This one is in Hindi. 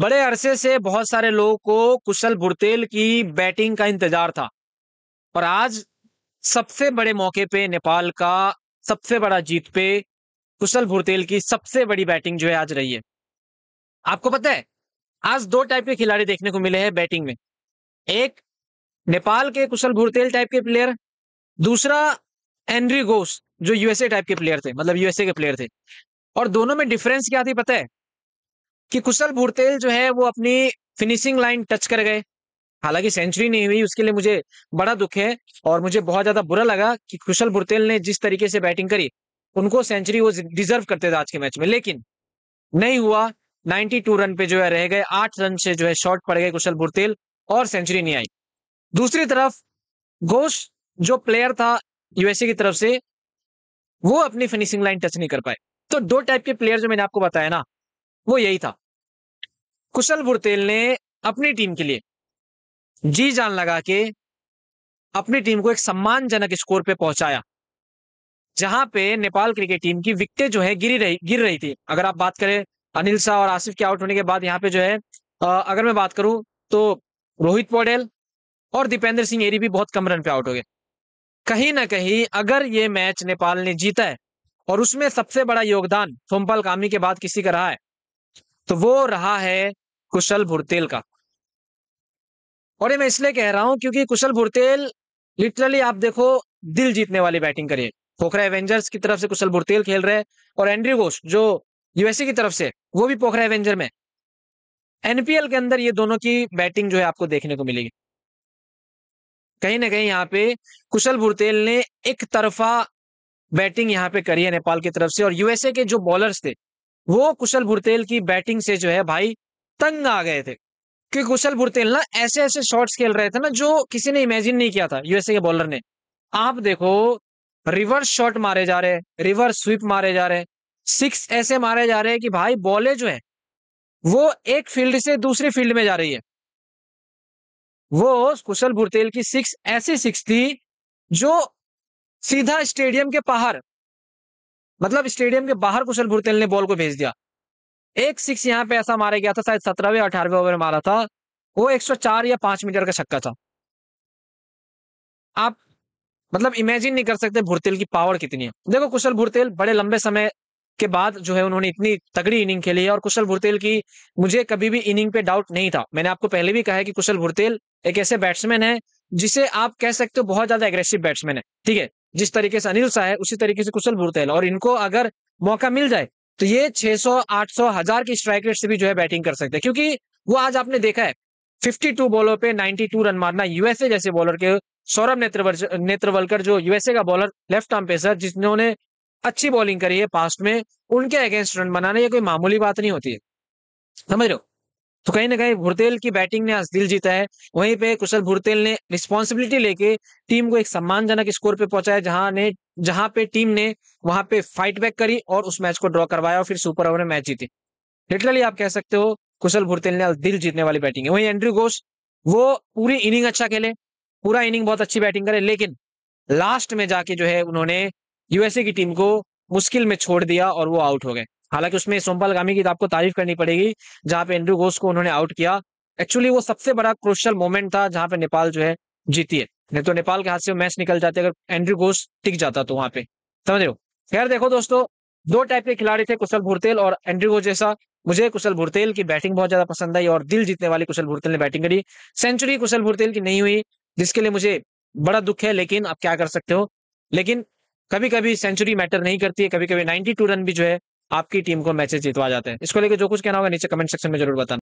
बड़े अरसे से बहुत सारे लोगों को कुशल बुरतेल की बैटिंग का इंतजार था और आज सबसे बड़े मौके पे नेपाल का सबसे बड़ा जीत पे कुशल भुरतेल की सबसे बड़ी बैटिंग जो है आज रही है आपको पता है आज दो टाइप के खिलाड़ी देखने को मिले हैं बैटिंग में एक नेपाल के कुशल भुरतेल टाइप के प्लेयर दूसरा एनरी गोस जो यूएसए टाइप के प्लेयर थे मतलब यूएसए के प्लेयर थे और दोनों में डिफरेंस क्या थी पता है कि कुशल भुरतेल जो है वो अपनी फिनिशिंग लाइन टच कर गए हालांकि सेंचुरी नहीं हुई उसके लिए मुझे बड़ा दुख है और मुझे बहुत ज्यादा बुरा लगा कि कुशल भुरतेल ने जिस तरीके से बैटिंग करी उनको सेंचुरी वो डिजर्व करते थे आज के मैच में लेकिन नहीं हुआ 92 रन पे जो है रह गए आठ रन से जो है शॉर्ट पड़ गए कुशल भुरतेल और सेंचुरी नहीं आई दूसरी तरफ घोष जो प्लेयर था यूएसए की तरफ से वो अपनी फिनिशिंग लाइन टच नहीं कर पाए तो दो टाइप के प्लेयर जो मैंने आपको बताया ना वो यही था कुशल बुरतेल ने अपनी टीम के लिए जी जान लगा के अपनी टीम को एक सम्मानजनक स्कोर पे पहुंचाया जहां पे नेपाल क्रिकेट टीम की विकटें जो है गिरी रही गिर रही थी अगर आप बात करें अनिल शाह और आसिफ के आउट होने के बाद यहाँ पे जो है अगर मैं बात करूं तो रोहित पौडेल और दीपेंद्र सिंह एरी भी बहुत कम रन पे आउट हो गए कहीं ना कहीं अगर ये मैच नेपाल ने जीता है और उसमें सबसे बड़ा योगदान सोमपाल कामी के बाद किसी का रहा है तो वो रहा है कुशल भुरतेल का और ये मैं इसलिए कह रहा हूं क्योंकि कुशल भुरतेल लिटरली आप देखो दिल जीतने वाली बैटिंग करिए पोखरा एवेंजर्स की तरफ से कुशल भुरतेल खेल रहे हैं और एंड्री घोष जो यूएसए की तरफ से वो भी पोखरा एवेंजर में एनपीएल के अंदर ये दोनों की बैटिंग जो है आपको देखने को मिलेगी कहीं ना कहीं यहाँ पे कुशल भुरतेल ने एक तरफा बैटिंग यहाँ पे करी है नेपाल की तरफ से और यूएसए के जो बॉलर्स थे वो कुशल भुरतेल की बैटिंग से जो है भाई तंग आ गए थे क्योंकि कुशल भुरतेल ना ऐसे ऐसे शॉट्स खेल रहे थे ना जो किसी ने इमेजिन नहीं किया था यूएसए के बॉलर ने आप देखो रिवर्स शॉट मारे जा रहे हैं रिवर्स स्वीप मारे जा रहे हैं सिक्स ऐसे मारे जा रहे हैं कि भाई बॉले जो है वो एक फील्ड से दूसरी फील्ड में जा रही है वो कुशल भुरतेल की सिक्स ऐसी सिक्स थी जो सीधा स्टेडियम के बाहर मतलब स्टेडियम के बाहर कुशल भुरतेल ने बॉल को भेज दिया एक सिक्स यहाँ पे ऐसा मारा गया था शायद सत्रहवें अठारहवें ओवर में मारा था वो चार या पांच मीटर का छक्का था आप मतलब इमेजिन नहीं कर सकते भुरतेल की पावर कितनी है देखो कुशल भुरतेल बड़े लंबे समय के बाद जो है उन्होंने इतनी तगड़ी इनिंग खेली है और कुशल भुरतेल की मुझे कभी भी इनिंग पे डाउट नहीं था मैंने आपको पहले भी कहा है कि कुशल भुरतेल एक ऐसे बैट्समैन है जिसे आप कह सकते हो बहुत ज्यादा एग्रेसिव बैट्समैन है ठीक है जिस तरीके से अनिल शाह है उसी तरीके से कुशल बुरतेल और इनको अगर मौका मिल जाए तो ये 600, 800, हजार की स्ट्राइक रेट से भी जो है बैटिंग कर सकते हैं क्योंकि वो आज आपने देखा है 52 बॉलों पे 92 रन मारना यूएसए जैसे बॉलर के सौरभ नेत्र नेत्रवलकर जो यूएसए का बॉलर लेफ्ट आर्म पेसर जिन्होंने अच्छी बॉलिंग करी है पास्ट में उनके अगेंस्ट रन बनाना ये कोई मामूली बात नहीं होती है समझ रहे हो तो कहीं ना कहीं भुरतेल की बैटिंग ने आज दिल जीता है वहीं पे कुशल भुरतेल ने रिस्पॉन्सिबिलिटी लेके टीम को एक सम्मानजनक स्कोर पे पहुंचाया जहां ने जहां पे टीम ने वहां पे फाइट बैक करी और उस मैच को ड्रॉ करवाया और फिर सुपर ओवर में मैच जीती लिटरली आप कह सकते हो कुशल भुरतेल ने आज दिल जीतने वाली बैटिंग है वहीं एंड्रू घोष वो पूरी इनिंग अच्छा खेले पूरा इनिंग बहुत अच्छी बैटिंग करे लेकिन लास्ट में जाके जो है उन्होंने यूएसए की टीम को मुश्किल में छोड़ दिया और वो आउट हो गए हालांकि उसमें सोमपाल गामी की आपको तारीफ करनी पड़ेगी जहां पे एंड्रू घोष को उन्होंने आउट किया एक्चुअली वो सबसे बड़ा क्रोशल मोमेंट था जहां पे नेपाल जो है जीती है नहीं तो नेपाल के हाथ से मैच निकल जाते अगर एंड्रू घोष टिक जाता तो वहां पे समझ रहे हो खैर देखो दोस्तों दो टाइप के खिलाड़ी थे कुशल भुरतेल और एंड्रू घोष जैसा मुझे कुशल भुरतेल की बैटिंग बहुत ज्यादा पसंद आई और दिल जीतने वाली कुशल भुरतेल ने बैटिंग करी सेंचुरी कुशल भुरतेल की नहीं हुई जिसके लिए मुझे बड़ा दुख है लेकिन आप क्या कर सकते हो लेकिन कभी कभी सेंचुरी मैटर नहीं करती है कभी कभी 92 रन भी जो है आपकी टीम को मैचेस जितवा जाते हैं इसको लेकर जो कुछ कहना होगा नीचे कमेंट सेक्शन में जरूर बताना